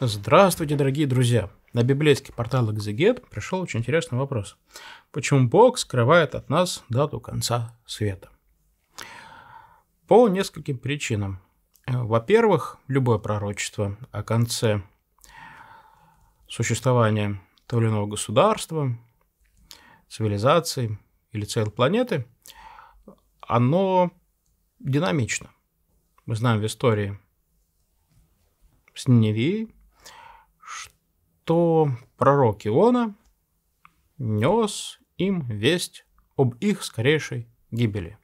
Здравствуйте, дорогие друзья! На библейский портал Exeget пришел очень интересный вопрос. Почему Бог скрывает от нас дату конца света? По нескольким причинам. Э, во-первых, любое пророчество о конце существования того или иного государства, цивилизации или целой планеты, оно динамично. Мы знаем в истории с Ниневией, что пророк Иона нес им весть об их скорейшей гибели.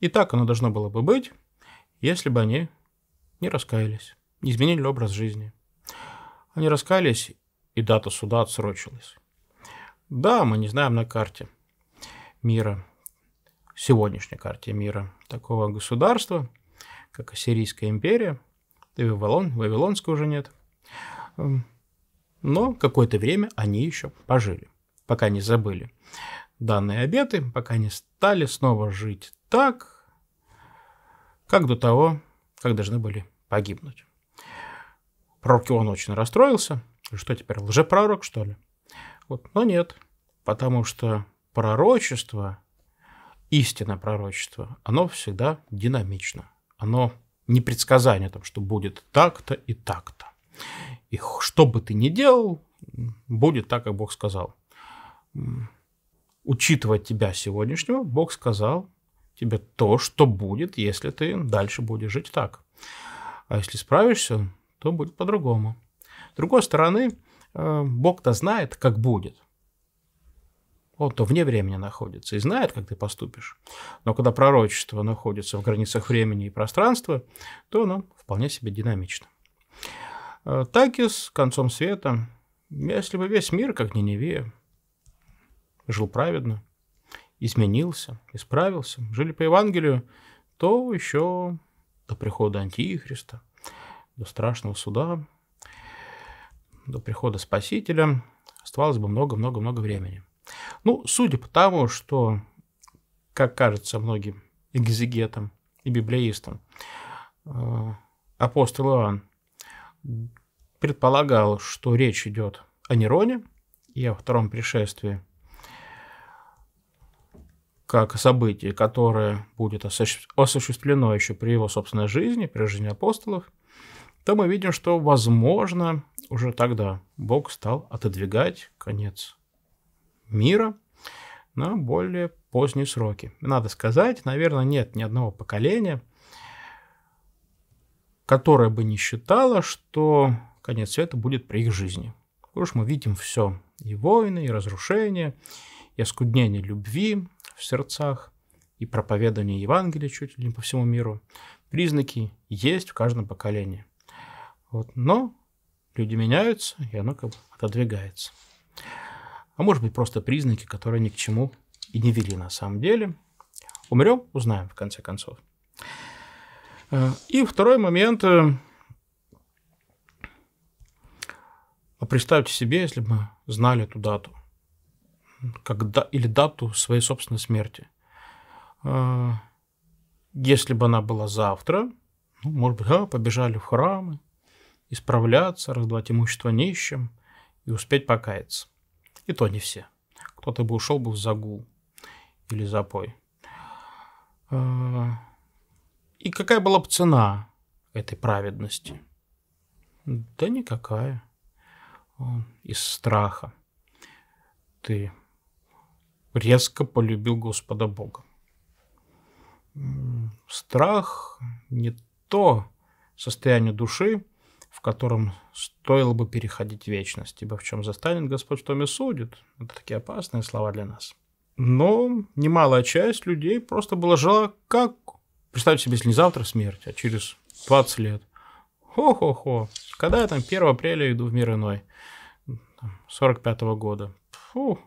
И так оно должно было бы быть, если бы они не раскаялись, не изменили образ жизни. Они раскаялись, и дата суда отсрочилась. Да, мы не знаем на карте мира, сегодняшней карте мира, такого государства, как Ассирийская империя, да и Вавилон, Вавилонской уже нет. Эм, но какое-то время они еще пожили, пока не забыли данные обеты, пока не стали снова жить так, как до того, как должны были погибнуть. Пророк Иоанн очень расстроился. Что теперь, лжепророк, что ли? Вот. Но нет, потому что пророчество, истинное пророчество, оно всегда динамично. Оно не предсказание, там, что будет так-то и так-то. И что бы ты ни делал, будет так, как Бог сказал. Учитывать тебя сегодняшнего, Бог сказал тебе то, что будет, если ты дальше будешь жить так. А если справишься, то будет по-другому. С другой стороны, э, Бог-то знает, как будет. Он-то вне времени находится и знает, как ты поступишь. Но когда пророчество находится в границах времени и пространства, то оно вполне себе динамично. Э, Такис концом света, если бы весь мир, как Ниневия, жил праведно, изменился, исправился, жили по Евангелию, то еще до прихода Антихриста, до страшного суда, до прихода Спасителя оставалось бы много-много-много времени. Ну, судя по тому, что, как кажется многим экзегетам и библеистам, э, апостол Иоанн предполагал, что речь идет о Нероне и о втором пришествии, как о событии, которое будет осуществлено еще при его собственной жизни, при жизни апостолов, то мы видим, что, возможно, уже тогда Бог стал отодвигать конец мира на более поздние сроки. Надо сказать, наверное, нет ни одного поколения – которая бы не считала, что конец света будет при их жизни. Уж мы видим все, и войны, и разрушения, и оскуднение любви в сердцах, и проповедание Евангелия чуть ли не по всему миру. Признаки есть в каждом поколении. Вот. Но люди меняются, и оно как бы отодвигается. А может быть, просто признаки, которые ни к чему и не вели на самом деле. Умрем, узнаем в конце концов. Э, и второй момент. Э, представьте себе, если бы мы знали эту дату когда, или дату своей собственной смерти. Э, если бы она была завтра, ну, может быть, да, побежали в храмы, исправляться, раздавать имущество нищим и успеть покаяться. И то не все. Кто-то бы ушел бы в загул или запой. И какая была бы цена этой праведности? Да никакая. Из страха ты резко полюбил Господа Бога. Страх не то состояние души, в котором стоило бы переходить вечность, ибо в чем застанет Господь, в том и судит. Это такие опасные слова для нас. Но немалая часть людей просто была жила как представьте себе, если не завтра смерть, а через 20 лет. Хо-хо-хо. Когда я там 1 апреля иду в мир иной? 45 -го года. Фу.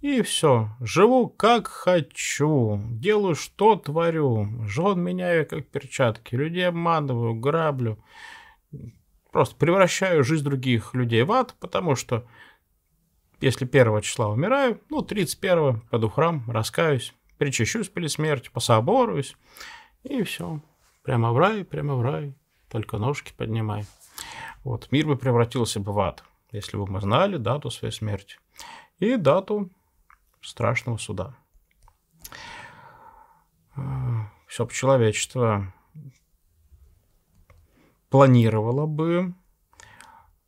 И все. Живу как хочу. Делаю, что творю. Жен меняю, как перчатки. Людей обманываю, граблю. Просто превращаю жизнь других людей в ад, потому что если 1 числа умираю, ну, 31 пойду в храм, раскаюсь, причащусь перед смертью, пособоруюсь, и все. Прямо в рай, прямо в рай. Только ножки поднимай. Вот, мир бы превратился бы в ад, если бы мы знали дату своей смерти и дату страшного суда. А, все бы человечество планировало бы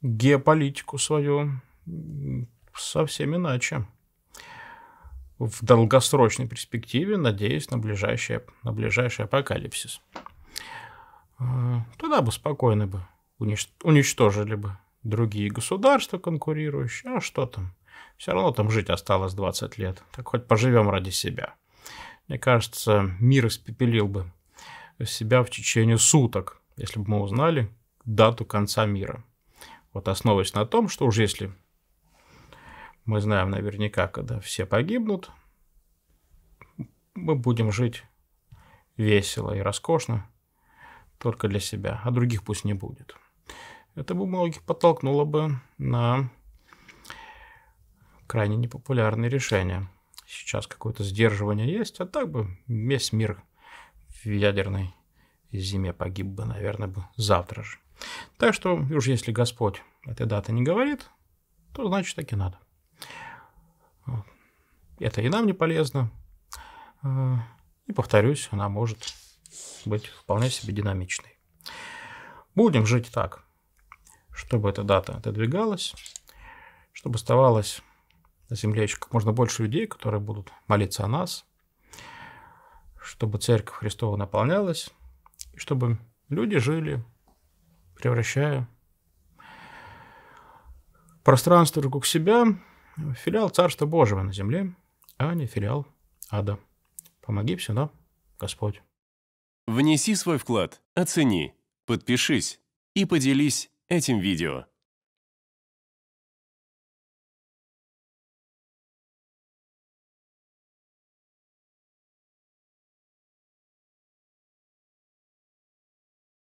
геополитику свою совсем иначе в долгосрочной перспективе, надеюсь на, ближайшее, на ближайший апокалипсис. Э, Туда бы спокойно бы уничтожили бы другие государства конкурирующие. А что там? Все равно там жить осталось 20 лет. Так хоть поживем ради себя. Мне кажется, мир испепелил бы себя в течение суток, если бы мы узнали дату конца мира. Вот основываясь на том, что уже если мы знаем наверняка, когда все погибнут, мы будем жить весело и роскошно только для себя, а других пусть не будет. Это бы многих подтолкнуло бы на крайне непопулярные решения. Сейчас какое-то сдерживание есть, а так бы весь мир в ядерной зиме погиб бы, наверное, бы завтра же. Так что уж если Господь этой даты не говорит, то значит так и надо. Это и нам не полезно. Э, и повторюсь, она может быть вполне себе динамичной. Будем жить так, чтобы эта дата отодвигалась, чтобы оставалось на земле еще как можно больше людей, которые будут молиться о нас, чтобы церковь Христова наполнялась, и чтобы люди жили, превращая пространство вокруг себя Филиал Царства Божьего на земле, а не филиал ада. Помоги всегда, Господь. Внеси свой вклад, оцени, подпишись и поделись этим видео.